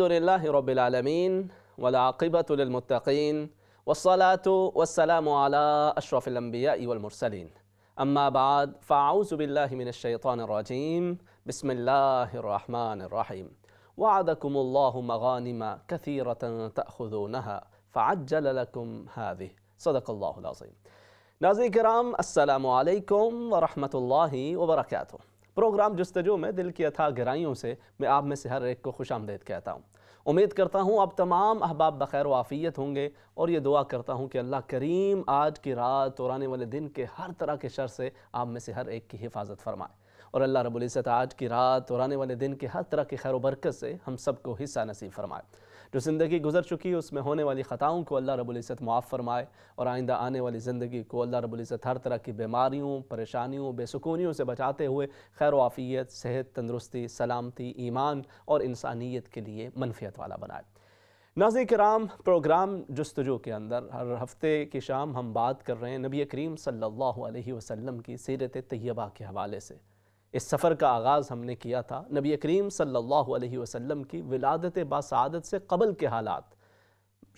الحمد لله رب العالمين والعاقبة للمتقين والصلاة والسلام على أشرف الأنبياء والمرسلين أما بعد فأعوذ بالله من الشيطان الرجيم بسم الله الرحمن الرحيم وعدكم الله مغانم كثيرة تأخذونها فعجل لكم هذه صدق الله العظيم ناظرين الكرام السلام عليكم ورحمة الله وبركاته programme जस्तजू में दिल की अथा गहराइयों से मैं आप में से हर एक को खुश आमदेद कहता हूँ उम्मीद करता हूँ आप तमाम अहबाब बखैर वाफ़ियत होंगे और ये दुआ करता हूँ कि अल्लाह करीम आज की रात और आने वाले दिन के हर तरह के शर से आप में से हर एक की हिफाजत फरमाए और अल्लाह रबुल्ज़त आज की रात और आने वाले दिन के हर तरह के खैर बरकत से हम सबको हिस्सा नसीब फरमाए जो ज़िंदगी गुजर चुकी है उसमें होने वाली ख़ताओं को अल्लाह रबुल्ज़त मुआफ़ फरमाए और आइंदा आने वाली ज़िंदगी को अल्लाह रबुल्ज़त हर तरह की बीमारियों परेशानियों बेसकूनियों से बचाते हुए खैर वाफ़ियत सेहत तंदरुस्ती सलामती ईमान और इंसानियत के लिए मनफियत वाला बनाए नाजी कराम प्रोग्राम जस्तजू के अंदर हर हफ्ते की शाम हम बात कर रहे हैं नबी करीम सल्लल्लाहु अलैहि वसल्लम की सीरत तैयबा के हवाले से इस सफ़र का आगाज़ हमने किया था नबी करीम सल्लल्लाहु अलैहि वसल्लम की विलादत बासादत से कबल के हालात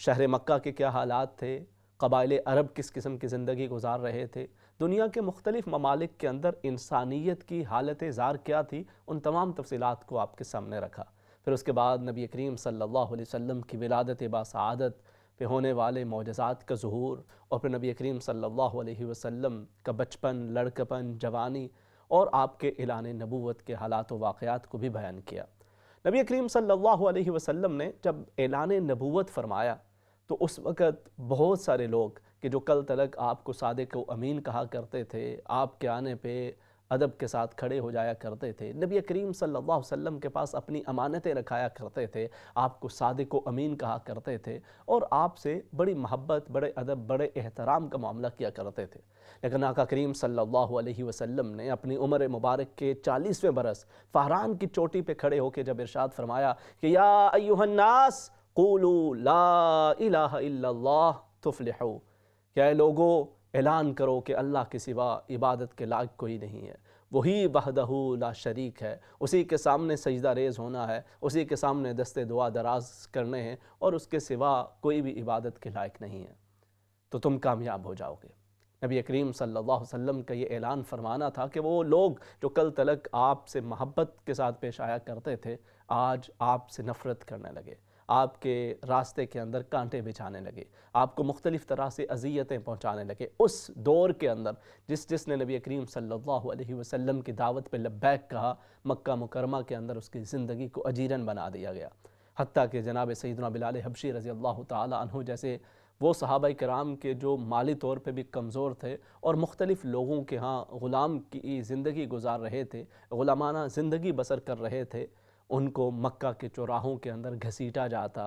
शहर मक्का के क्या हालात थे कबाइल अरब किस किस्म की ज़िंदगी गुजार रहे थे दुनिया के मुख्तलिफ़ ममालिक के अंदर इंसानियत की हालत ज़ार क्या थी उन तमाम तफसीत को आपके सामने रखा फिर उसके बाद नबी करीम सल्लल्लाहु अलैहि वसल्लम की विलादत बासादत पे होने वाले मोजात का जहूर और फिर नबी करीम सल्लल्लाहु अलैहि वसल्लम का बचपन लड़कपन जवानी और आपके एलान नबूवत के हालात व वाक़ात को भी बयान किया नबी करीम सल्लल्लाहु अलैहि वसल्लम ने जब एलान नबूवत फरमाया तो उस वक़्त बहुत सारे लोग कि जो कल तलक आपको सादे को अमीन कहा करते थे आपके आने पर अदब के साथ खड़े हो जाया करते थे नबी करीम सल्लल्लाहु अलैहि वसल्लम के पास अपनी अमानतें रखाया करते थे आपको सादिक व अमीन कहा करते थे और आपसे बड़ी मोहब्बत बड़े अदब बड़े एहतराम का मामला किया करते थे लेकिन आका करीम सल्लल्लाहु अलैहि वसल्लम ने अपनी उम्र मुबारक के चालीसवें बरस फहरान की चोटी पर खड़े होकर जब इरशाद फरमाया कि या अयुहन्नास ला क्या लोगो ऐलान करो कि अल्लाह के सिवा इबादत के लायक कोई नहीं है वही बहदहू ला शरीक है उसी के सामने सजदा रेज होना है उसी के सामने दस्ते दुआ दराज करने हैं और उसके सिवा कोई भी इबादत के लायक नहीं है तो तुम कामयाब हो जाओगे नबी करीम सल्लल्लाहु अलैहि वसल्लम का ये ऐलान फरमाना था कि वो लोग जो कल तलक आपसे मोहब्बत के साथ पेश आया करते थे आज आपसे नफ़रत करने लगे आपके रास्ते के अंदर कांटे बिछाने लगे आपको मुख्तलिफ़ तरह से अजियतें पहुँचाने लगे उस दौर के अंदर जिस जिसने नबी करीम सल्लल्लाहु अलैहि वसल्लम की दावत पर लब्बैक कहा मक्का मुकरमा के अंदर उसकी ज़िंदगी को अजीरन बना दिया गया हती कि जनाब सईदना बिलाल हबशी रज़ी अल्लाह तहों जैसे वो सहाबा कराम के जो माली तौर पे भी कमज़ोर थे और मुख्तलिफ़ लोगों के यहाँ ग़ुलाम की ज़िंदगी गुजार रहे थे ग़ुलामाना ज़िंदगी बसर कर रहे थे उनको मक्का के चौराहों के अंदर घसीटा जाता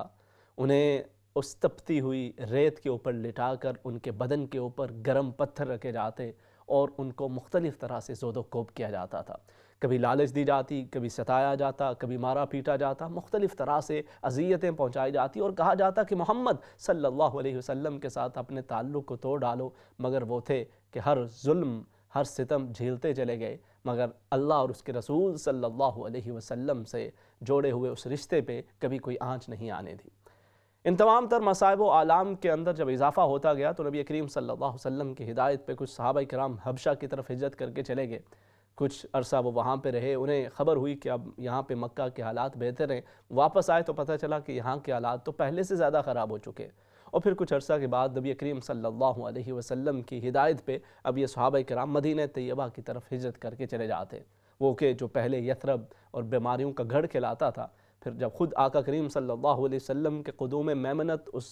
उन्हें उस तपती हुई रेत के ऊपर लिटा कर उनके बदन के ऊपर गर्म पत्थर रखे जाते और उनको मुख्तलिफ़ तरह से कोप किया जाता था कभी लालच दी जाती कभी सताया जाता कभी मारा पीटा जाता मुख्तलिफ़ तरह से अजियतें पहुँचाई जाती और कहा जाता कि मोहम्मद सल्लल्लाहु अलैहि वसल्लम के साथ अपने ताल्लुक़ को तोड़ डालो मगर वो थे कि हर जुल्म हर सितम झेलते चले गए मगर अल्लाह और उसके रसूल सल्लल्लाहु अलैहि वसल्लम से जोड़े हुए उस रिश्ते पे कभी कोई आँच नहीं आने दी इन तमाम तर मसायब आलाम के अंदर जब इजाफ़ा होता गया तो नबी करीम सल्लल्लाहु अलैहि वसल्लम की हिदायत पे कुछ सहाबा कराम हबशा की तरफ हिजरत करके चले गए कुछ अरसा वो वहाँ पे रहे उन्हें खबर हुई कि अब यहाँ पे मक्का के हालात बेहतर हैं वापस आए तो पता चला कि यहाँ के हालात तो पहले से ज़्यादा ख़राब हो चुके हैं और फिर कुछ अर्सा के बाद नबी करीम सल्लल्लाहु अलैहि वसल्लम की हिदायत पे अब ये सहाबा कराम मदीन तैयबा की तरफ हिजरत करके चले जाते वो के जो पहले यथरब और बीमारियों का घड़ खिलाता था फिर जब खुद आका करीम सल्लल्लाहु अलैहि वसल्लम के कदूम मेमनत उस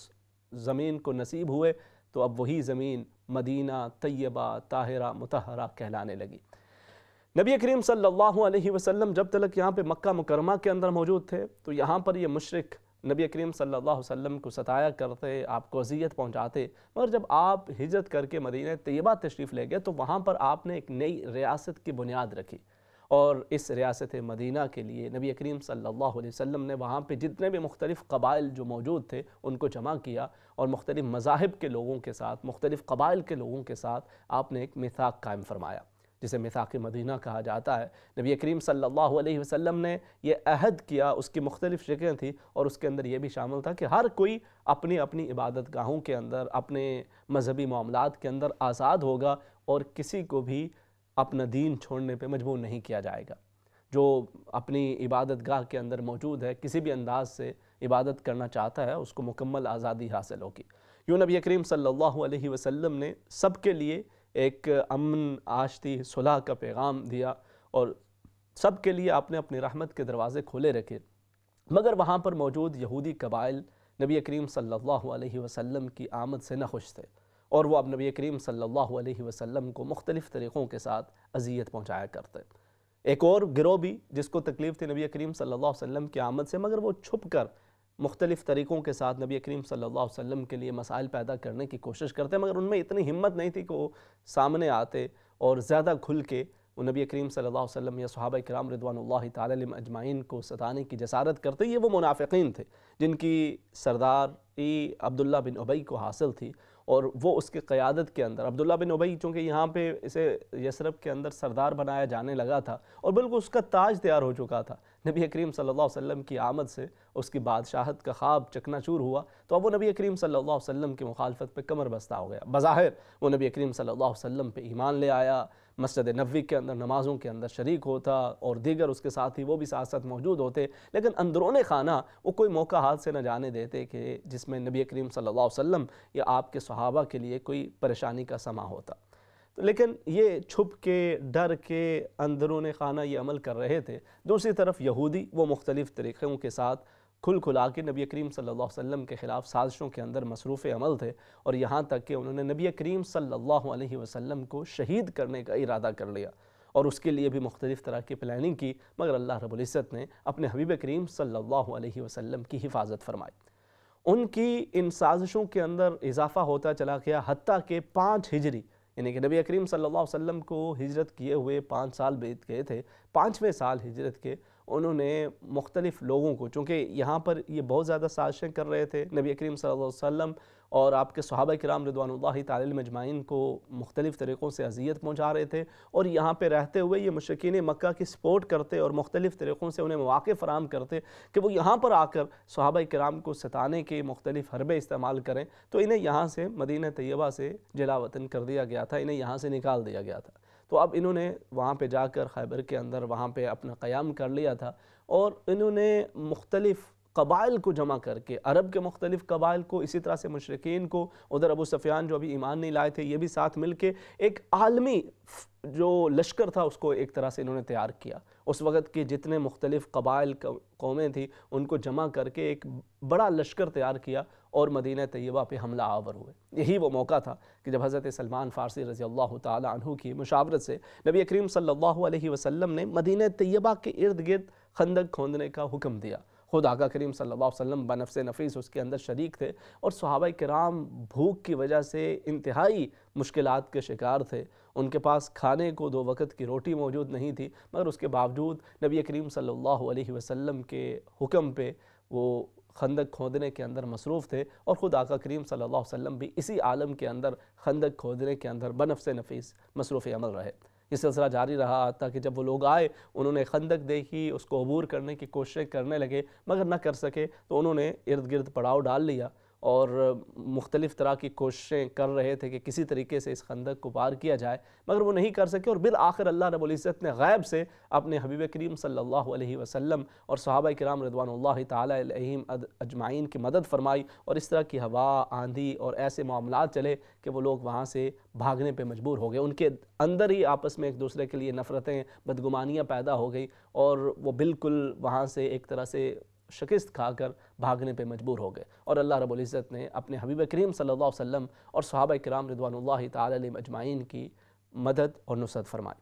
ज़मीन को नसीब हुए तो अब वही ज़मीन मदीना तय्यबा ताहरा मतहरा कहलाने लगी नबी करीम सल्लल्लाहु अलैहि वसल्लम जब तक यहाँ पे मक्का मुकरमा के अंदर मौजूद थे तो यहाँ पर ये मुशरक नबी करीम सल्लल्लाहु अलैहि वसल्लम को सताया करते आपको अजियत पहुंचाते मगर जब आप हिजरत करके मदीना तयबा तशरीफ़ ले गए तो वहाँ पर आपने एक नई रियासत की बुनियाद रखी और इस रियासत मदीना के लिए नबी करीम सल्लल्लाहु अलैहि वसल्लम ने वहाँ पे जितने भी मुख्तलिफ़ कबाइल जो मौजूद थे उनको जमा किया और मुख्तलिफ़ मजाहब के लोगों के साथ मुख्तलिफ़ कबाइल के लोगों के साथ आपने एक मिसाक कायम फरमाया जिसे मिसाक मदीना कहा जाता है नबी करीम सल्लल्लाहु अलैहि वसल्लम ने यह अहद किया उसकी मुख्तलिफ़ शिकें थी और उसके अंदर यह भी शामिल था कि हर कोई अपनी अपनी इबादत गाहों के अंदर अपने मजहबी मामलों के अंदर आज़ाद होगा और किसी को भी अपना दीन छोड़ने पर मजबूर नहीं किया जाएगा जो अपनी इबादत गाह के अंदर मौजूद है किसी भी अंदाज से इबादत करना चाहता है उसको मुकम्मल आज़ादी हासिल होगी यूँ नबी करीम सल्लल्लाहु अलैहि वसल्लम ने सब के लिए एक अमन आशती सुलह का पैगाम दिया और सब के लिए आपने अपनी रहमत के दरवाज़े खोले रखे मगर वहाँ पर मौजूद यहूदी कबाइल नबी करीम सल्लल्लाहु अलैहि वसल्लम की आमद से नखुश थे और वह अब नबी करीम सल्लल्लाहु अलैहि वसल्लम को मुख्तलिफ़ तरीक़ों के साथ अजियत पहुँचाया करते एक और गिरोह भी जिसको तकलीफ़ थी नबी करीम सल्लल्लाहु अलैहि वसल्लम की आमद से मगर वो छुप कर मुख्तलिफ़ तरीक़ों के साथ नबी करीम सल्लल्लाहु अलैहि वसल्लम के लिए मसाइल पैदा करने की कोशिश करते मगर उनमें इतनी हिम्मत नहीं थी कि वो सामने आते और ज़्यादा खुल के वो नबी करीम सल्लल्लाहु अलैहि वसल्लम या सहाबा कराम रिदवान तम अजमाइन को सताने की जसारत करते ये वो मुनाफिकीन थे जिनकी सरदार ई अब्दुल्ला बिन उबई को हासिल थी और वो उसके क़्यादत के अंदर अब्दुल्ला बिन उबई चूँकि यहाँ पे इसे यसरब के अंदर सरदार बनाया जाने लगा था और बिल्कुल उसका ताज तैयार हो चुका था नबी करीम सल्लल्लाहु अलैहि वसल्लम की आमद से उसकी बादशाहत का ख्वाब चकनाचूर हुआ तो अब वो नबी करीम सल्लल्लाहु अलैहि वसल्लम की मुखालफत पे कमर बस्ता हो गया बज़ाहिर वो नबी करीम सल्लल्लाहु अलैहि वसल्लम पे ईमान ले आया मस्जिद नबी के अंदर नमाज़ों के अंदर शरीक होता और दीगर उसके साथ ही वो भी साथ साथ मौजूद होते लेकिन अंदरून खाना वो कोई मौका हाथ से न जाने देते कि जिसमें नबी करीम सल्ला वसम या आपके सहाबा के लिए कोई परेशानी का समा होता लेकिन ये छुप के डर के अंदरून खाना ये अमल कर रहे थे दूसरी तरफ यहूदी वो मुख्तलिफ़ तरीक़ों के साथ खुल खुला के नबी करीम सल्लल्लाहु अलैहि वसल्लम के ख़िलाफ़ साजिशों के अंदर मसरूफ़ अमल थे और यहाँ तक कि उन्होंने नबी करीम सल्लल्लाहु अलैहि वसल्लम को शहीद करने का इरादा कर लिया और उसके लिए भी मुख्तलिफ़ तरह की प्लानिंग की मगर अल्लाह रबुल्ज़त ने अपने हबीब करीम सल्लल्लाहु अलैहि वसल्लम की हिफाजत फरमाई उनकी इन साजिशों के अंदर इजाफ़ा होता चला गया हती के पाँच हिजरी यानी कि नबी करीम सल्लल्लाहु अलैहि वसल्लम को हिजरत किए हुए पाँच साल बीत गए थे पाँचवें साल हिजरत के उन्होंने मुख्तलिफ़ लोगों को चूँकि यहाँ पर ये बहुत ज़्यादा साजिशें कर रहे थे नबी करीम वसल्लम और आपके सहाबा कराम रिदवान तजमाइन को मुख्तलिफ़ तरीक़ों से अजियत पहुँचा रहे थे और यहाँ पर रहते हुए ये मशकी मक्का की सपोर्ट करते और मुख्तलिफ़ तरीक़ों से उन्हें मौक़े फ़राम करते कि वो यहाँ पर आकर सहाबा कराम को सताने के मुख्तलिफ़ हरबे इस्तेमाल करें तो इन्हें यहाँ से मदीना तयबा से जला वतन कर दिया गया था इन्हें यहाँ से निकाल दिया गया था तो अब इन्होंने वहाँ पे जाकर खैबर के अंदर वहाँ पे अपना क़याम कर लिया था और इन्होंने मुख्तलिफ़ कबाइल को जमा करके अरब के मुख्तलिफ़ कबाइल को इसी तरह से मशरकिन को उधर अबू सफ़ियान जो अभी ईमान नहीं लाए थे ये भी साथ मिल के एक आलमी जो लश्कर था उसको एक तरह से इन्होंने तैयार किया उस वक़्त के जितने मुख्तलिफ़ कबाइल कौमें थी उनको जमा करके एक बड़ा लश्कर तैयार किया और मदीना तयबा पे हमला आवर हुए यही वो मौका था कि जब हज़रत सलमान फ़ारसी रज़ी अल्लाह तु की मुशावरत से नबी करीम सल्लल्लाहु अलैहि वसल्लम ने मदीना तयबा के इर्द गिर्द खंदक खोदने का हुक्म दिया खुद आका करीम सल्लल्लाहु अलैहि वसल्लम बनफ़ नफीस उसके अंदर शरीक थे और सहाबा कराम भूख की वजह से इंतहाई मुश्किल के शिकार थे उनके पास खाने को दो वक़्त की रोटी मौजूद नहीं थी मगर उसके बावजूद नबी करीम सल्लल्लाहु अलैहि वसल्लम के हुक्म पे वो खंदक खोदने के अंदर मसरूफ़ थे और ख़ुद आका करीम सल्लल्लाहु अलैहि वसल्लम भी इसी आलम के अंदर खंदक खोदने के अंदर बनफ से नफीस मसरूफ़ अमल रहे ये सिलसिला जारी रहा ताकि जब वो लोग आए उन्होंने खंदक देखी उसको अबूर करने की कोशिश करने लगे मगर ना कर सके तो उन्होंने इर्द गिर्द पड़ाव डाल लिया और मुख्तलिफ़ तरह की कोशिशें कर रहे थे कि किसी तरीके से इस खंदक को पार किया जाए मगर वो नहीं कर सके और बिल आखिर अल्लाह रबुल्ज़त ने गैब से अपने हबीब करीम सल्लल्लाहु अलैहि वसल्लम और सहाबा कराम रदवान तहीम अजमाइन की मदद फरमाई और इस तरह की हवा आंधी और ऐसे मामला चले कि वो लोग वहाँ से भागने पर मजबूर हो गए उनके अंदर ही आपस में एक दूसरे के लिए नफ़रतें बदगुमानियाँ पैदा हो गई और वो बिल्कुल वहाँ से एक तरह से शिकस्त खाकर भागने पर मजबूर हो गए और अल्लाह रबुल्ज़त ने अपने हबीब करीम सल्ला वसम और सहाब कराम रिदवानल्ला तजमाइन की मदद और नुसरत फरमाई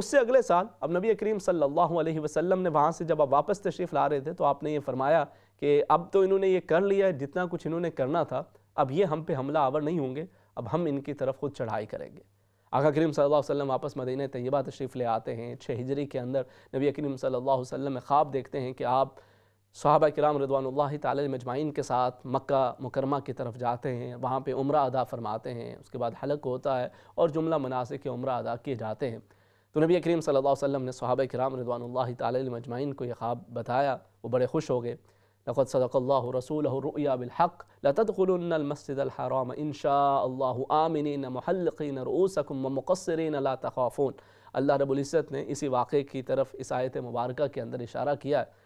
उससे अगले साल अब नबी करीम सल्लल्लाहु अलैहि वसल्लम ने वहाँ से जब आप वापस तशरीफ़ ला रहे थे तो आपने ये फरमाया कि अब तो इन्होंने ये कर लिया है जितना कुछ इन्होंने करना था अब ये हम पे हमला आवर नहीं होंगे अब हम इनकी तरफ खुद चढ़ाई करेंगे आका करीम सल्लल्लाहु अलैहि वसल्लम वापस मदीना तय्यबा तशरीफ़ ले आते हैं छः हिजरी के अंदर नबी करीम सल्ला वसम ख्वाब देखते हैं कि आप सहाबा कराम रदवान तजमाइन के साथ मक्का मुकरमा की तरफ जाते हैं वहाँ पर उम्र अदा फ़रमाते हैं उसके बाद हलक होता है और जुमला मनासिक के उम्र अदा किए जाते हैं तो नबी करीम सल्लल्लाहु अलैहि वसल्लम ने सहाबा कराम रदवान तजमाइन को यह ख्वाब बताया वो बड़े खुश हो गए लखत सदक़ल्ला रसूल बिलहक लतदलमसदराम इनशा आमिन महलकिन रऊसकुम तखाफ़ून अल्लाह रबुल्ज़त ने इसी वाक़े की तरफ इस आयत मुबारक के अंदर इशारा किया है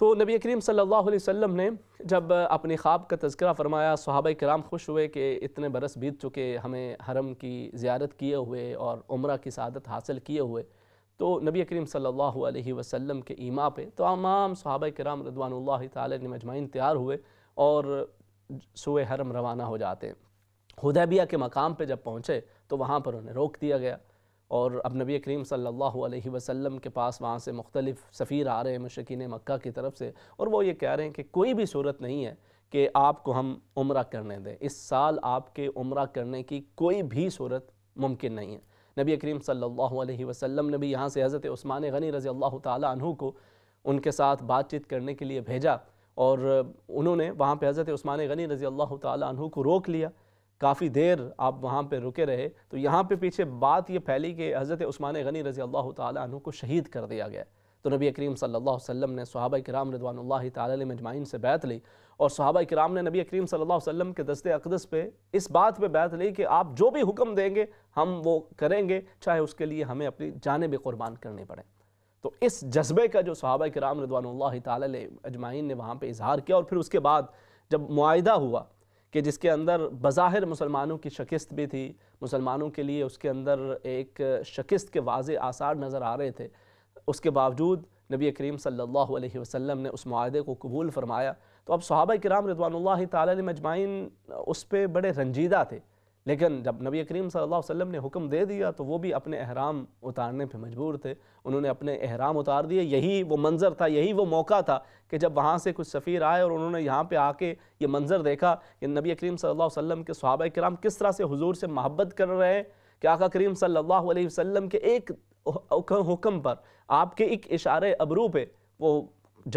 तो नबी करीम सल्लल्लाहु अलैहि वसल्लम ने जब अपने ख्वाब का तस्करा फरमाया सहाबा कराम खुश हुए कि इतने बरस बीत चुके हमें हरम की ज़्यारत किए हुए और उम्र की सदत हासिल किए हुए तो नबी करीम सल्लल्लाहु अलैहि वसल्लम के ईमा पे तमाम सहाबा कराम रदवान तजमाइन तैयार हुए और सुए हरम रवाना हो जाते हैं हुदैबिया के मकाम पर जब पहुँचे तो वहाँ पर उन्हें रोक दिया गया और अब नबी करीम सल्लल्लाहु अलैहि वसल्लम के पास वहाँ से मुख्तलिफ़ सफ़ीर आ रहे हैं मशकिन मक्का की तरफ से और वो ये कह रहे हैं कि कोई भी सूरत नहीं है कि आपको हम उम्र करने दें इस साल आपके उम्र करने की कोई भी सूरत मुमकिन नहीं है नबी करीम सल्लल्लाहु अलैहि वसल्लम ने भी यहाँ से हज़रत उस्मान गनी रज़ी अल्लाह तु को उनके साथ बातचीत करने के लिए भेजा और उन्होंने वहाँ पर हज़रत उस्मान गनी रज़ी अल्लाह तु को रोक लिया काफ़ी देर आप वहाँ पर रुके रहे तो यहाँ पर पीछे बात यह फैली कि हज़रत स्मान गनी रज़ी अल्लाह तु को शहीद कर दिया गया तो नबी करीम सल्लल्लाहु अलैहि वसल्लम ने सहाबा कराम रदवान तजमाइन से बैत ली और सहाबा कराम ने नबी करीम सल्लल्लाहु अलैहि वसल्लम के दस्ते अकदस पे इस बात पे बैत ली कि आप जो भी हुक्म देंगे हम वो करेंगे चाहे उसके लिए हमें अपनी जान भी कुर्बान करनी पड़े तो इस जज्बे का जो सहाबा कराम रदवान तजमाइन ने वहाँ पर इजहार किया और फिर उसके बाद जब माहा हुआ कि जिसके अंदर बज़ाहिर मुसलमानों की शिकस्त भी थी मुसलमानों के लिए उसके अंदर एक शिकस्त के वाज आसार नज़र आ रहे थे उसके बावजूद नबी करीम सल्लल्लाहु अलैहि वसल्लम ने उस माहे को कबूल फरमाया तो अब सहाबा कराम रदवान तजमाइन उस पर बड़े रंजीदा थे लेकिन जब नबी करीम सल्लल्लाहु अलैहि वसल्लम ने हुक्म दे दिया तो वो भी अपने अहराम उतारने पे मजबूर थे उन्होंने अपने अहराम उतार दिए यही वो मंज़र था यही वो मौका था कि जब वहाँ से कुछ सफ़ीर आए और उन्होंने यहाँ पे आके ये मंज़र देखा कि नबी करीम सल्लल्लाहु अलैहि वसल्लम के सहाबा कराम किस तरह से हुजूर से मोहब्बत कर रहे हैं कि आका करीम सल्लल्लाहु अलैहि वसल्लम के एक हुक्म पर आपके एक इशारे अबरू पर वो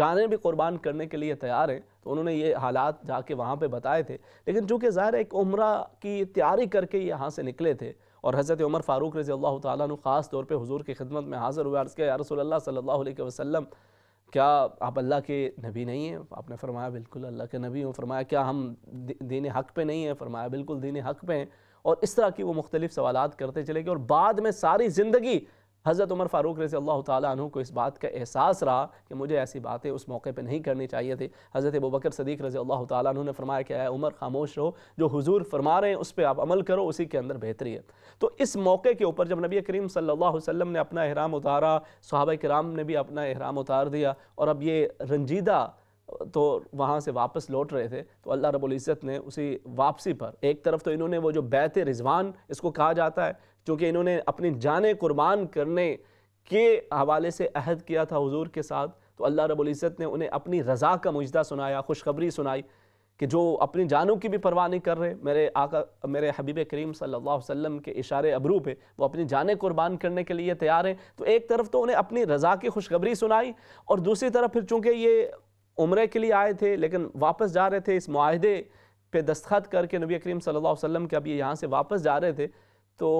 जाने भी कुर्बान करने के लिए तैयार हैं तो उन्होंने ये हालात जाके वहाँ पर बताए थे लेकिन चूँकि ज़ाहिर एक उम्र की तैयारी करके यहाँ से निकले थे और हज़रत उमर फ़ारूक रज़ी अल्लाह तु ख़ास तौर पर हजूर की खिदमत में हाज़िर हुए अर्ज़ किया या रसोल्ला सल्ला वसलम क्या आप अल्लाह के नबी नहीं हैं आपने फरमाया बिल्कुल अल्लाह के नबी हूँ फरमाया क्या हम दीन हक़ पे नहीं हैं फरमाया बिल्कुल दीन हक़ पे हैं और इस तरह की वो मुख्तलिफ़ सवाल करते चले गए और बाद में सारी ज़िंदगी हज़रत उमर फ़ारूक रज़ी अल्लाह तु को इस बात का एहसास रहा कि मुझे ऐसी बातें उस मौके पर नहीं करनी चाहिए थी हज़रत अबू बकर सदीक रज़ी अल्लाह तु ने फरमाया कि आया उमर खामोश रहो जो हुजूर फरमा रहे हैं उस पर आप अमल करो उसी के अंदर बेहतरी है तो इस मौके के ऊपर जब नबी करीम सल्ला वसम ने अपना अहराम उतारा सहाब कराम ने भी अपना अहराम उतार दिया और अब ये रंजीदा तो वहाँ से वापस लौट रहे थे तो अल्लाह रब्बुल इज़्ज़त ने उसी वापसी पर एक तरफ तो इन्होंने वो जो बैत रिजवान इसको कहा जाता है चूँकि इन्होंने अपनी जान कुर्बान करने के हवाले से अहद किया था हजूर के साथ तो अल्लाह रबुल्ज़त ने उन्हें अपनी रज़ा का मुजदा सुनाया खुशखबरी सुनाई कि जो अपनी जानों की भी परवाह नहीं कर रहे मेरे आका मेरे हबीब करीम सल्लल्लाहु अलैहि वसल्लम के इशारे अबरू पे वो अपनी जानें कुर्बान करने के लिए तैयार हैं तो एक तरफ तो उन्हें अपनी रज़ा की खुशखबरी सुनाई और दूसरी तरफ फिर चूँकि ये उम्र के लिए आए थे लेकिन वापस जा रहे थे इस माहदे पे दस्तखत करके नबी करीम सल्ला वसम के अब ये यहाँ से वापस जा रहे थे तो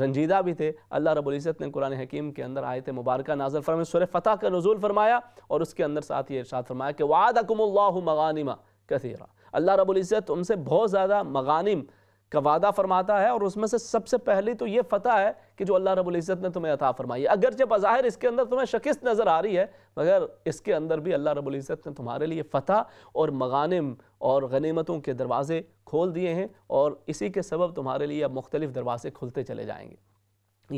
रंजीदा भी थे अल्लाह रबुल्ज़त ने कुरान हकीम के अंदर आयत मुबारक नाजर फरमाए सुर फ़तह का नज़ुल फरमाया और उसके अंदर साथ ही इरशाद फरमाया कि वादकुम मगानिमा कथीरा अल्लाह रबुल्ज़त उनसे बहुत ज़्यादा मगानिम का वादा फरमाता है और उसमें से सबसे पहले तो ये फ़तह है कि जो अल्लाह रब्बुल इज़्ज़त ने तुम्हें अता फरमाई है अगरचे बज़ाहिर इसके अंदर तुम्हें शिकस्त नज़र आ रही है मगर इसके अंदर भी अल्लाह रब्बुल इज़्ज़त ने तुम्हारे लिए फ़तह और मगानम और गनीमतों के दरवाज़े खोल दिए हैं और इसी के सबब तुम्हारे लिए अब मुख्तलिफ़ दरवाज़े खुलते चले जाएँगे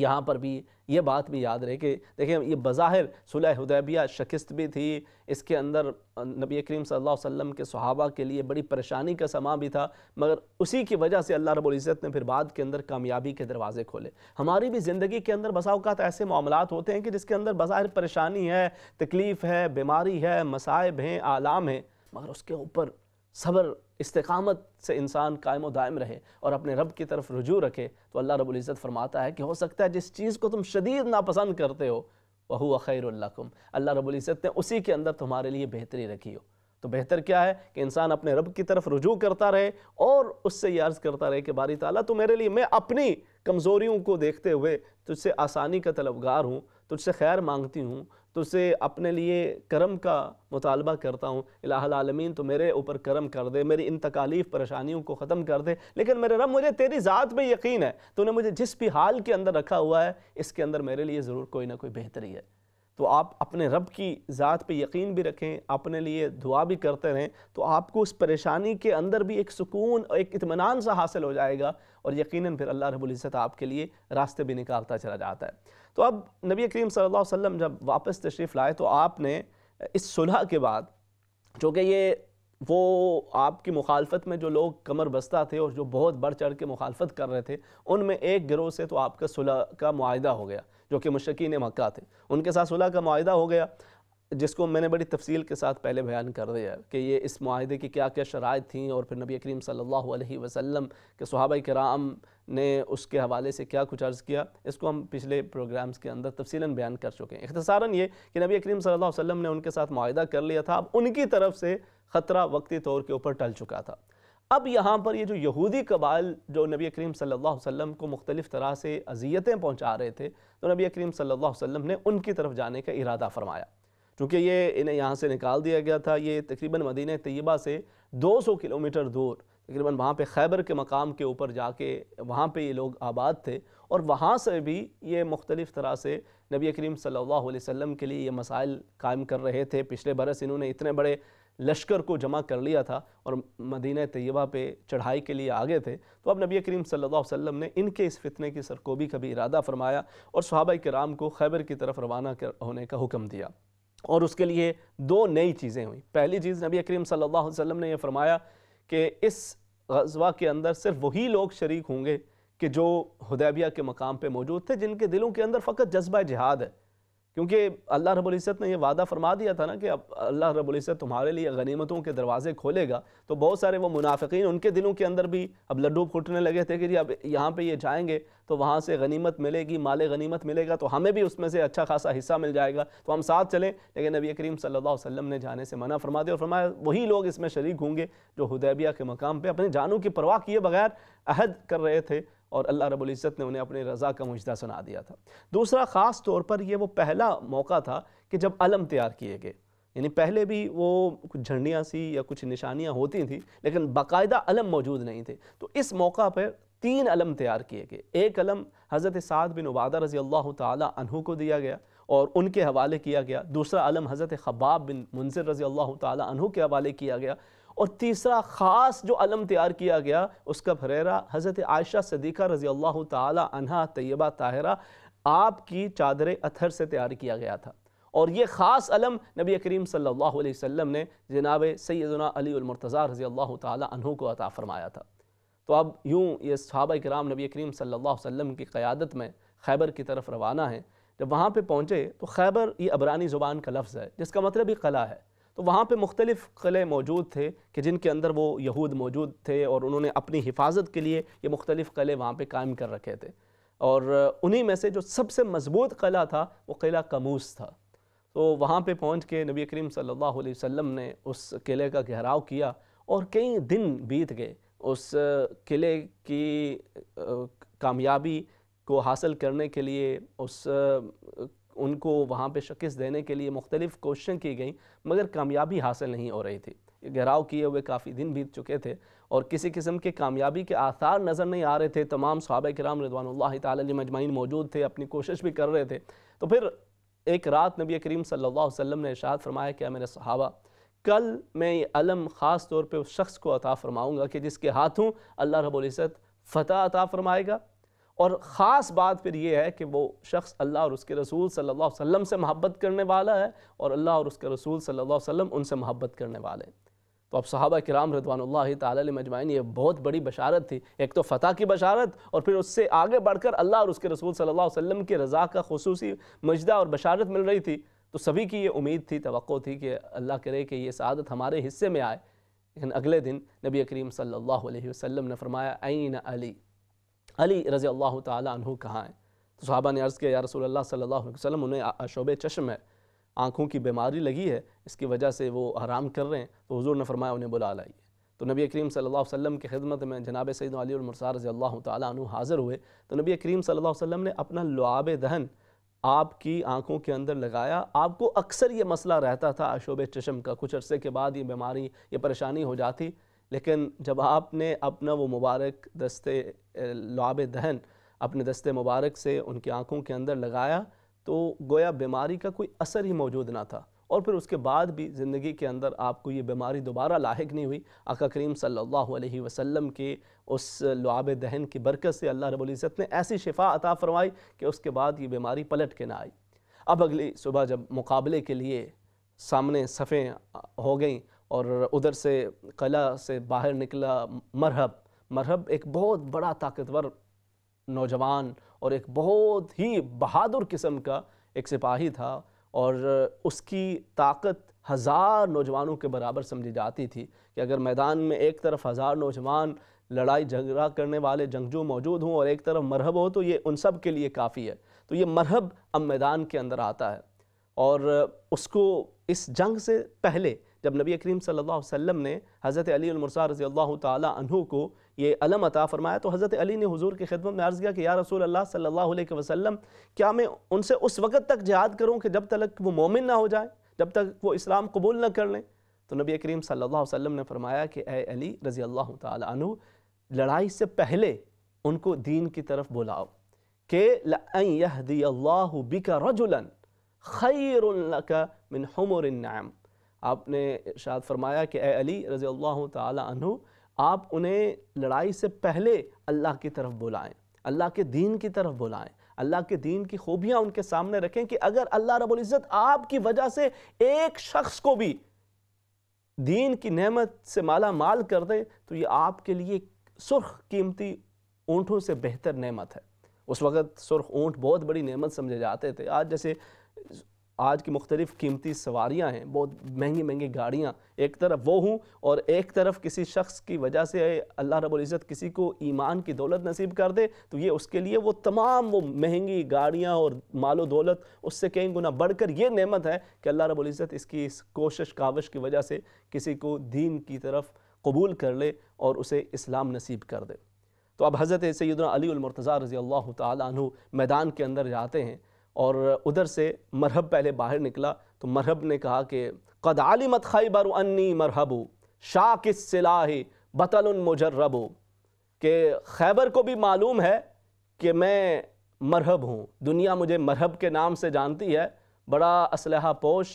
यहाँ पर भी ये बात भी याद रहे कि देखिए ये बज़ाहिर सुलह हदैबिया शिकस्त भी थी इसके अंदर नबी करीम सल्लल्लाहु अलैहि वसल्लम के सहाबा के लिए बड़ी परेशानी का समा भी था मगर उसी की वजह से अल्लाह रब्बुल इज़्ज़त ने फिर बाद के अंदर कामयाबी के दरवाज़े खोले हमारी भी ज़िंदगी के अंदर बसा ऐसे मामला होते हैं कि जिसके अंदर बज़ाहिर परेशानी है तकलीफ़ है बीमारी है मसाइब हैं आलाम हैं मगर उसके ऊपर सब्र इस्तकामत से इंसान कायम दायम रहे और अपने रब की तरफ रुजू रखे तो अल्लाह रबुल्ज़त फरमाता है कि हो सकता है जिस चीज़ को तुम शदीद नापसंद करते हो वह खैरकुम अल्लाह रबुल्ज़त ने उसी के अंदर तुम्हारे लिए बेहतरी रखी हो तो बेहतर क्या है कि इंसान अपने रब की तरफ रुजू करता रहे और उससे यह अर्ज़ करता रहे कि बारी ताला तो मेरे लिए मैं अपनी कमज़ोरियों को देखते हुए तुझसे आसानी का तलबगार हूँ तुझसे खैर मांगती हूँ तो उसे अपने लिए करम का मुतालबा करता हूँ आलमीन तो मेरे ऊपर करम कर दे मेरी इन तकालीफ परेशानियों को ख़त्म कर दे लेकिन मेरे रब मुझे तेरी ज़ात पर यकीन है तूने मुझे जिस भी हाल के अंदर रखा हुआ है इसके अंदर मेरे लिए ज़रूर कोई ना कोई बेहतरी है तो आप अपने रब की ज़ात पे यकीन भी रखें अपने लिए दुआ भी करते रहें तो आपको उस परेशानी के अंदर भी एक सुकून और एक इतमान सा हासिल हो जाएगा और यकीन फिर अल्लाह रबुल्ज़त आपके लिए रास्ते भी निकालता चला जाता है तो अब नबी करीम सल्लल्लाहु अलैहि वसल्लम जब वापस तशरीफ़ लाए तो आपने इस सुलह के बाद चूँकि ये वो आपकी मुखालफत में जो लोग कमर बस्ता थे और जो बहुत बढ़ चढ़ के मुखालफत कर रहे थे उनमें एक गिरोह से तो आपका सुलह का माह हो गया जो कि मशक़ी मक्का थे उनके साथ सुलह का माह हो गया जिसको मैंने बड़ी तफसील के साथ पहले बयान कर दिया कि ये इस माहे की क्या क्या शराय थी और फिर नबी करीम सल्ला वसम के सहाबा कराम ने उसके हवाले से क्या कुछ अर्ज़ किया इसको हम पिछले प्रोग्राम्स के अंदर तफसीला बयान कर चुके हैं अख्तसारा ये कि नबी करीम सल्ला वसम ने उनके साथ माहा कर लिया था अब उनकी तरफ से ख़तरा वक्ती तौर के ऊपर टल चुका था अब यहाँ पर ये जो यहूदी कबाल जो नबी करीम सल्ला वसम को मुख्तलिफ़ तरह से अजियतें पहुँचा रहे थे तो नबी करीम सल्ला वसम ने उनकी तरफ जाने का इरादा फरमाया चूँकि ये इन्हें यहाँ से निकाल दिया गया था ये तकरीबन मदीन तयबा से 200 किलोमीटर दूर तकरीबन वहाँ पे खैबर के मकाम के ऊपर जाके वहाँ पे ये लोग आबाद थे और वहाँ से भी ये मुख्तलिफ़ तरह से नबी करीम सल्लल्लाहु अलैहि वसल्लम के लिए ये मसाइल कायम कर रहे थे पिछले बरस इन्होंने इतने बड़े लश्कर को जमा कर लिया था और मदीना तयबा पे चढ़ाई के लिए आगे थे तो अब नबी करीम सल्लल्लाहु अलैहि वसल्लम ने इनके इस फितने की सरकोबी का भी इरादा फरमाया और सहाबा कराम को खैबर की तरफ रवाना कर होने का हुक्म दिया और उसके लिए दो नई चीज़ें हुई पहली चीज़ नबी करीम सल्लल्लाहु अलैहि वसल्लम ने यह फरमाया कि इस गजवा के अंदर सिर्फ वही लोग शरीक होंगे कि जो हदैबिया के मकाम पे मौजूद थे जिनके दिलों के अंदर फ़कत जज्बा जहाद है क्योंकि अल्लाह रबुल्ज़त ने यह वादा फरमा दिया था ना कि अब अल्लाह रबुल्ज़त तुम्हारे लिए गनीमतों के दरवाज़े खोलेगा तो बहुत सारे वो मुनाफिकीन उनके दिलों के अंदर भी अब लड्डू फूटने लगे थे कि जी अब यहाँ पे ये जाएंगे तो वहाँ से गनीमत मिलेगी माल गनीमत मिलेगा तो हमें भी उसमें से अच्छा खासा हिस्सा मिल जाएगा तो हम साथ चलें लेकिन नबी करीम सल्ला वसम ने जाने से मना फरमा दिया और फरमाया वही लोग इसमें शरीक होंगे जो हदैबिया के मकाम पर अपने जानों की परवाह किए बगैर अहद कर रहे थे और अल्लाह रबुल्ज़त ने उन्हें अपनी रज़ा का मुजदा सुना दिया था दूसरा ख़ास तौर पर यह वो पहला मौका था कि जब अलम तैयार किए गए यानी पहले भी वो कुछ झंडियाँ सी या कुछ निशानियाँ होती थी लेकिन बाकायदा अलम मौजूद नहीं थे तो इस मौका पर तीन अलम तैयार किए गए एक अलम हज़रत साद बिन उबादा रज़ी अल्लाह तहु को दिया गया और उनके हवाले किया गया दूसरा अलम हज़रत खबाब बिन मुनसर रज़ी अल्लाह तहु के हवाले किया गया और तीसरा ख़ास जो अलम तैयार किया गया उसका फ्रेरा हज़रत आयशा सदीक़ा रज़ी अल्लाह तहा तय्यबा ताहरा आपकी चादर अथर से तैयार किया गया था और ये ख़ास अलम नबी करीम सल्लल्लाहु अलैहि वसल्लम ने जनाब सैदना अलीमरतज़ा रज़ी अल्लाह तहों को अता फ़रमाया था तो अब यूँ ये सहाबा कराम नबी करीम सल्लल्लाहु अलैहि वसल्लम की क़्यादत में खैबर की तरफ रवाना है जब वहाँ पर पहुँचे तो खैबर ये अबरानी ज़ुबान का लफ्ज़ है जिसका मतलब ही कला है तो वहाँ पर मुख्तलिफ़ क़िले मौजूद थे कि जिनके अंदर वो यहूद मौजूद थे और उन्होंने अपनी हिफाजत के लिए ये मुख्तलिफ़ क़िले वहाँ पर कायम कर रखे थे और उन्हीं में से जो सबसे मजबूत क़िला था वो क़िला कमूस था तो वहाँ पर पहुँच के नबी करीम सल्लल्लाहु अलैहि वसल्लम ने उस किले का घेराव किया और कई दिन बीत गए उस किले की कामयाबी को हासिल करने के लिए उस उनको वहाँ पर शिकस्त देने के लिए मुख्तलिफ़ कोशिशें की गई मगर कामयाबी हासिल नहीं हो रही थी घेराव किए हुए काफ़ी दिन बीत चुके थे और किसी किस्म के कामयाबी के आसार नज़र नहीं आ रहे थे तमाम सहाब कराम रदवान तजमाइन मौजूद थे अपनी कोशिश भी कर रहे थे तो फिर एक रात नबी करीम सल्ला वसम ने इशाद फरमाया कि मेरे सहाबा कल मैं ये अलम ख़ास तौर पर उस शख्स को अता फरमाऊँगा कि जिसके हाथों अल्लाह रबुल्ज़त फ़तः अता फरमाएगा और ख़ास बात फिर ये है कि वो शख्स अल्लाह और उसके रसूल सल्लल्लाहु अलैहि वसल्लम से मोहब्बत करने वाला है और अल्लाह और उसके रसूल सल्लल्लाहु अलैहि वसल्लम उनसे मोहब्बत करने वाले तो अब सहाबा कराम रदवानल्ला तजमाइन ये बहुत बड़ी बशारत थी एक तो फ़तह की बशारत और फिर उससे आगे बढ़कर अल्लाह और उसके रसूल सल्ला वसम की रज़ा का खसूसी मजदा और बशारत मिल रही थी तो सभी की ये उम्मीद थी तो थी कि अल्लाह करे कि ये सदत हमारे हिस्से में आए लेकिन अगले दिन नबी करीम सल्ला वसम ने फरमाया आइन अली अली रज़ी अल्लाह तहु कहाँ हैं तो सहाबा ने अर्ज़ किया या रसूल अल्लाह सल्लल्लाहु अलैहि वसल्लम उन्हें शोब चश्म है आँखों की बीमारी लगी है इसकी वजह से वो आराम कर रहे हैं तो हज़ू ने फरमाया उन्हें बुला लाइए तो नबी करीम सल्लल्लाहु अलैहि वसल्लम की खिदमत में जनाब सैद अलीमरसार रज़ी अल्लाह तु हाज़िर हुए तो नबी करीम सल्लल्लाहु अलैहि वसल्लम ने अपना लुआब दहन आपकी आंखों के अंदर लगाया आपको अक्सर ये मसला रहता था अशोब चश्म का कुछ अरसे के बाद ये बीमारी ये परेशानी हो जाती लेकिन जब आपने अपना वो मुबारक दस्ते लाब दहन अपने दस्ते मुबारक से उनकी आँखों के अंदर लगाया तो गोया बीमारी का कोई असर ही मौजूद ना था और फिर उसके बाद भी ज़िंदगी के अंदर आपको ये बीमारी दोबारा लाक नहीं हुई आका करीम सल्लल्लाहु अलैहि वसल्लम के उस लुआब दहन की बरकत से अल्लाह रबुल्ज़त ने ऐसी शिफा अता फरमाई कि उसके बाद ये बीमारी पलट के ना आई अब अगली सुबह जब मुकाबले के लिए सामने सफ़ें हो गई और उधर से कला से बाहर निकला मरहब मरहब एक बहुत बड़ा ताकतवर नौजवान और एक बहुत ही बहादुर किस्म का एक सिपाही था और उसकी ताकत हज़ार नौजवानों के बराबर समझी जाती थी कि अगर मैदान में एक तरफ हज़ार नौजवान लड़ाई झगड़ा करने वाले जंगजू मौजूद हों और एक तरफ मरहब हो तो ये उन सब के लिए काफ़ी है तो ये मरहब अब मैदान के अंदर आता है और उसको इस जंग से पहले जब नबी करीम सल्लल्लाहु ने हज़रत अली रज़ी अल्लाह तहु को ये अलम अता फरमाया तो हज़रत अली ने हज़ू की खिदमत में अर्ज़ किया कि या रसूल अल्लाह सल्लल्लाहु अलैहि वसल्लम क्या मैं उनसे उस वक़्त तक जहाद करूँ कि जब तक वो मोमिन ना हो जाए जब तक वो इस्लाम कबूल ना कर लें तो नबी करीम सल्ला वसम ने फरमाया कि ए अली रज़ी अल्लाह तु लड़ाई से पहले उनको दीन की तरफ बुलाओ के लहदी बिका रजुल खैर मिन हमर नाम आपने शायद फरमाया कि अली रज़ी अल्लाह तु आप उन्हें लड़ाई से पहले अल्लाह की तरफ बुलाएं अल्लाह के दीन की तरफ बुलाएं अल्लाह के दीन की खूबियाँ उनके सामने रखें कि अगर अल्लाह रबुल्ज़त आपकी वजह से एक शख्स को भी दीन की नेमत से माला माल कर दे तो ये आपके लिए सुर्ख कीमती ऊँटों से बेहतर नेमत है उस वक़्त सुर्ख ऊँट बहुत बड़ी नेमत समझे जाते थे आज जैसे आज की मुख्तलिफ़ कीमती सवारियाँ हैं बहुत महंगी महंगी गाड़ियाँ एक तरफ वो हूँ और एक तरफ किसी शख्स की वजह से अल्लाह रबुल्ज़त किसी को ईमान की दौलत नसीब कर दे तो ये उसके लिए वो तमाम वो महंगी गाड़ियाँ और मालो दौलत उससे कई गुना बढ़ कर ये नेमत है कि अल्लाह रबुल्ज़त इसकी इस कोशिश कावश की वजह से किसी को दीन की तरफ कबूल कर ले और उसे इस्लाम नसीब कर दे तो अब हज़रत सैदना अली रज़ी अल्लाह तु मैदान के अंदर जाते हैं और उधर से मरहब पहले बाहर निकला तो मरहब ने कहा कि कद खाई बर अन्नी मरहबू किस सिलाही बतल मुजर्रबो कि खैबर को भी मालूम है कि मैं मरहब हूँ दुनिया मुझे मरहब के नाम से जानती है बड़ा असलहा पोश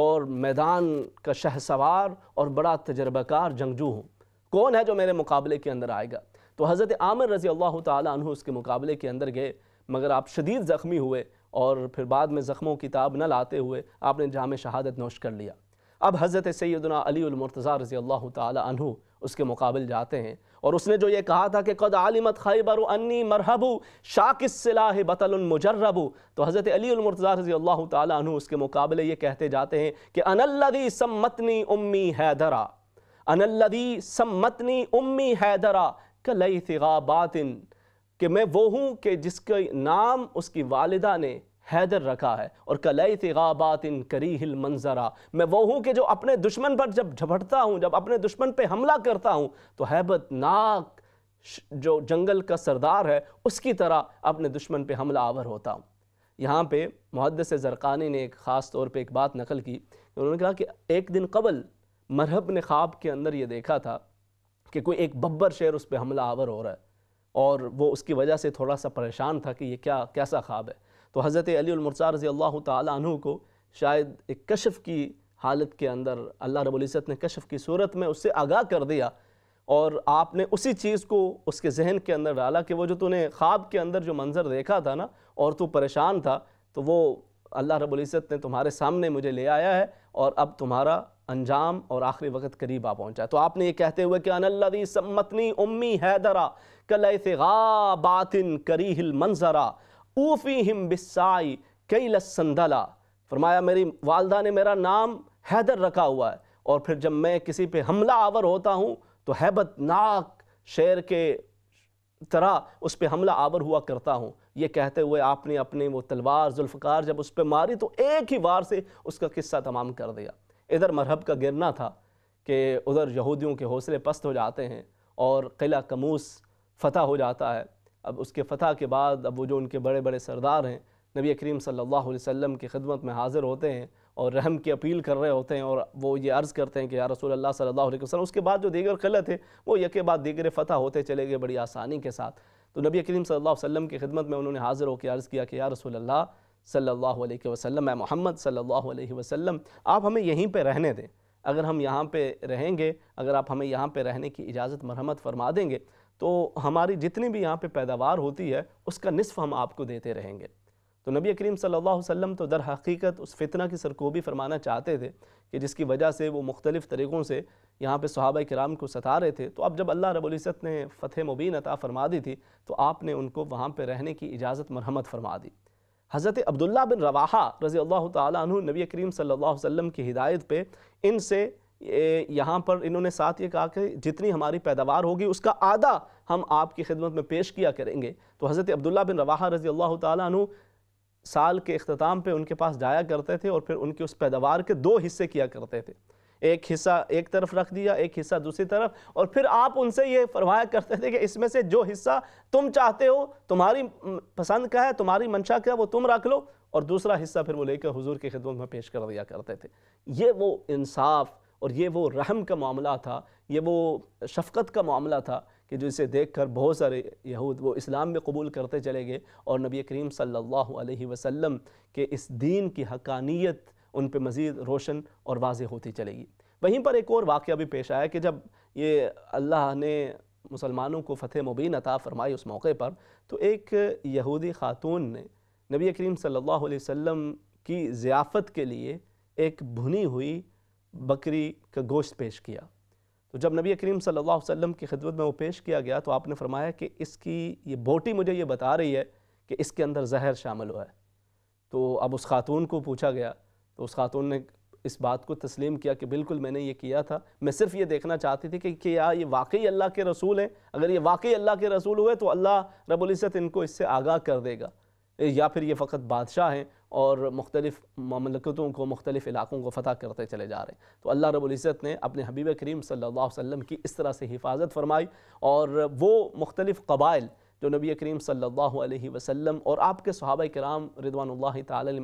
और मैदान का शहसवार और बड़ा तजर्बाकार जंगजू हूँ कौन है जो मेरे मुकाबले के अंदर आएगा तो हज़रत आमिर रज़ी अल्लाह तु उसके मुकाबले के अंदर गए मगर आप शदीद ज़ख्मी हुए और फिर बाद में ज़ख्मों की ताब न लाते हुए आपने जाम शहादत नोश कर लिया अब हज़रत सैदना अलीमरतज़ा रज़ी अल्लाह तहु उसके मुकाबल जाते हैं और उसने जो ये कहा था कि कद आलिमत खैबर अन्नी मरहबू शाकिसलाह बतलमजरबू तो हज़रत अलीमरतज़ा रजी अल्लाह तहु उसके मुकाबले ये कहते जाते हैं कि अनल्लदी सम्मतनी उम्मी हैदरा अनल्लदी सम्मतनी उम्मी हैदरा कलई फिगा बातिन कि मैं वो हूँ कि जिसका नाम उसकी वालदा ने हैदर रखा है और कलई तबात इन करी हिल मंजरा मैं वो हूँ कि जो अपने दुश्मन पर जब झपटता हूँ जब अपने दुश्मन पर हमला करता हूँ तो हैबत नाक जो जंगल का सरदार है उसकी तरह अपने दुश्मन पर हमला आवर होता हूँ यहाँ पर मुहदस जरकानी ने एक ख़ास तौर पर एक बात नकल की उन्होंने कहा कि एक दिन कबल मरहब ने ख्वाब के अंदर ये देखा था कि कोई एक बब्बर शेर उस पर हमला आवर हो रहा है और वो उसकी वजह से थोड़ा सा परेशान था कि ये क्या कैसा ख्वाब है तो हज़रत अलीमरसा रज़ी अल्लाह तु को शायद एक कशफ़ की हालत के अंदर अल्लाह रबुल्ज़त ने कशफ़ की सूरत में उससे आगाह कर दिया और आपने उसी चीज़ को उसके जहन के अंदर डाला कि वो जो तूने ख्वाब के अंदर जो मंज़र देखा था ना और तू परेशान था तो वो अल्लाह रबुल्ज़त ने तुम्हारे सामने मुझे ले आया है और अब तुम्हारा अंजाम और आखिरी वक्त करीब आ पहुंचा तो आपने ये कहते हुए कि अनल्लदी सम्मतनी उम्मी हैदरा कल बातिन करी हिल मंजरा ऊफ़ी हिम बिसाई कई लसंदला फरमाया मेरी वालदा ने मेरा नाम हैदर रखा हुआ है और फिर जब मैं किसी पे हमला आवर होता हूँ तो हैबतनाक शेर के तरह उस पर हमला आवर हुआ करता हूँ ये कहते हुए आपने अपने वो तलवार जुल्फ़ार जब उस पर मारी तो एक ही वार से उसका किस्सा तमाम कर दिया इधर मरहब का गिरना था कि उधर यहूदियों के हौसले पस्त हो जाते हैं और किला कमूस फ़तह हो जाता है अब उसके फ़तह के बाद अब वो जो उनके बड़े बड़े सरदार हैं नबी करीम सल्लल्लाहु अलैहि वसल्लम की खिदमत में हाज़िर होते हैं और रहम की अपील कर रहे होते हैं और वो ये अर्ज़ करते हैं कि या रसूल अल्लाह सल्लल्लाहु अलैहि वसल्लम उसके बाद जो दीगर क़िले थे वो यके बाद दीगर फ़तह होते चले गए बड़ी आसानी के साथ तो नबी करीम सल्लल्लाहु अलैहि वसल्लम की खिदमत में उन्होंने हाज़िर होकर अर्ज़ किया कि या रसूल अल्लाह सल्लल्लाहु अलैहि वसल्लम मैं मोहम्मद सल्लल्लाहु अलैहि वसल्लम आप हमें यहीं पे रहने दें अगर हम यहाँ पे रहेंगे अगर आप हमें यहाँ पे रहने की इजाज़त मरहमत फरमा देंगे तो हमारी जितनी भी यहाँ पे पैदावार होती है उसका निसफ़ हम आपको देते रहेंगे तो नबी करीम सल्लल्लाहु अलैहि वसल्लम तो दर हकीकत उस फितना की सरकोबी फरमाना चाहते थे कि जिसकी वजह से वो मुख्तलिफ़ तरीक़ों से यहाँ पे सहाबा कराम को सता रहे थे तो अब जब अल्लाह रबुल्ज़त ने फ़तेह मुबीन अता फरमा दी थी तो आपने उनको वहाँ पर रहने की इजाज़त मरहमत फरमा दी हज़रत अब्दुल्ला बिन रवाहा रज़ी अल्लाह तु नबी करीम सल्लल्लाहु अलैहि वसल्लम की हिदायत पे इनसे यहाँ पर इन्होंने साथ ये कहा कि जितनी हमारी पैदावार होगी उसका आधा हम आपकी खिदमत में पेश किया करेंगे तो हज़रत अब्दुल्ला बिन रवाहा रज़ी अल्लाह तु साल के अख्ताम पर उनके पास जाया करते थे और फिर उनकी उस पैदावार के दो हिस्से किया करते थे एक हिस्सा एक तरफ रख दिया एक हिस्सा दूसरी तरफ और फिर आप उनसे ये फरमाया करते थे कि इसमें से जो हिस्सा तुम चाहते हो तुम्हारी पसंद का है तुम्हारी मंशा का है वो तुम रख लो और दूसरा हिस्सा फिर वो लेकर हुजूर की खिदमत में पेश कर दिया करते थे ये वो इंसाफ और ये वो रहम का मामला था ये वो शफकत का मामला था कि जो इसे देख कर बहुत सारे यहूद वो इस्लाम में कबूल करते चले गए और नबी करीम सल्लल्लाहु अलैहि वसल्लम के इस दीन की हकानियत उन पर मज़ीद रोशन और वाज होती चलेगी वहीं पर एक और वाक़ भी पेश आया कि जब ये अल्लाह ने मुसलमानों को फ़तेह मुबीन अता फ़रमाई उस मौके पर तो एक यहूदी ख़ातून ने नबी करीम सल्लल्लाहु अलैहि वसल्लम की ज़ियाफ़त के लिए एक भुनी हुई बकरी का गोश्त पेश किया तो जब नबी करीम सल्लल्लाहु अलैहि वसल्लम की खिदमत में वो पेश किया गया तो आपने फरमाया कि इसकी ये बोटी मुझे ये बता रही है कि इसके अंदर जहर शामिल हुआ है तो अब उस खातून को पूछा गया तो उस खातून ने इस बात को तस्लीम किया कि बिल्कुल मैंने ये किया था मैं सिर्फ ये देखना चाहती थी कि क्या ये वाकई अल्लाह के रसूल हैं अगर ये वाकई अल्लाह के रसूल हुए तो अल्लाह रबुल्ज़त इनको इससे आगाह कर देगा या फिर ये फ़कत बादशाह हैं और मुख्तलिफ़ ममलकतों को मुख्तलिफ़ इलाक़ों को फ़तह करते चले जा रहे हैं तो अल्लाह रबुल्ज़त ने अपने हबीब करीम सल्ला वसम की इस तरह से हिफाजत फरमाई और वो मुख्तलिफ़ कबाइल जो तो नबी करीम सल्लल्लाहु अलैहि वसल्लम और आपके सहाबा कराम रिदवानल्ला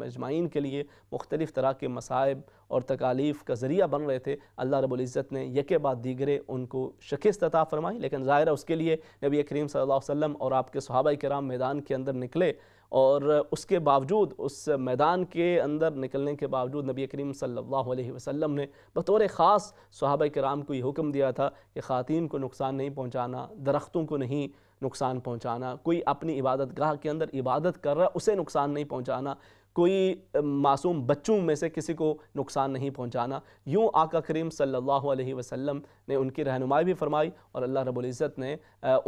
तजमाइन के लिए मुख्तलिफ़ तरह के मसाइब और तकालीफ़ का ज़रिया बन रहे थे अल्लाह रबुल्ज़त ने यके बाद दीगरे उनको शिकस्त अता फरमाई लेकिन ज़ाहिर उसके लिए नबी करीम सल्लल्लाहु अलैहि वसल्लम और आपके सहाबा कराम मैदान के अंदर निकले और उसके बावजूद उस मैदान के अंदर निकलने के बावजूद नबी करीम सल्लल्लाहु अलैहि वसल्लम ने बतौर ख़ास सहाबा कराम को ये हुक्म दिया था कि ख़वातीन को नुकसान नहीं पहुँचाना दरख्तों को नहीं नुकसान पहुंचाना कोई अपनी इबादत गाह के अंदर इबादत कर रहा है उसे नुकसान नहीं पहुंचाना कोई मासूम बच्चों में से किसी को नुकसान नहीं पहुंचाना यूँ आका करीम सल्लल्लाहु अलैहि वसल्लम ने उनकी रहनुमाई भी फरमाई और अल्लाह रब्बुल इज़्ज़त ने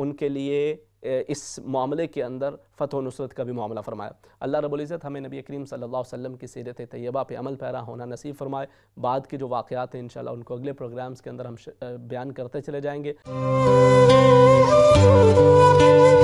उनके लिए इस मामले के अंदर फ़तह नुसरत का भी मामला फ़रमाया अल्लाह रबुल्ज़त हमें नबी करीम सल्लल्लाहु अलैहि वसल्लम की सीरत तय्यबा पे अमल पैरा होना नसीब फ़रमाए बाद के जो वाकियात हैं इन उनको अगले प्रोग्राम्स के अंदर हम बयान करते चले जाएँगे 啊。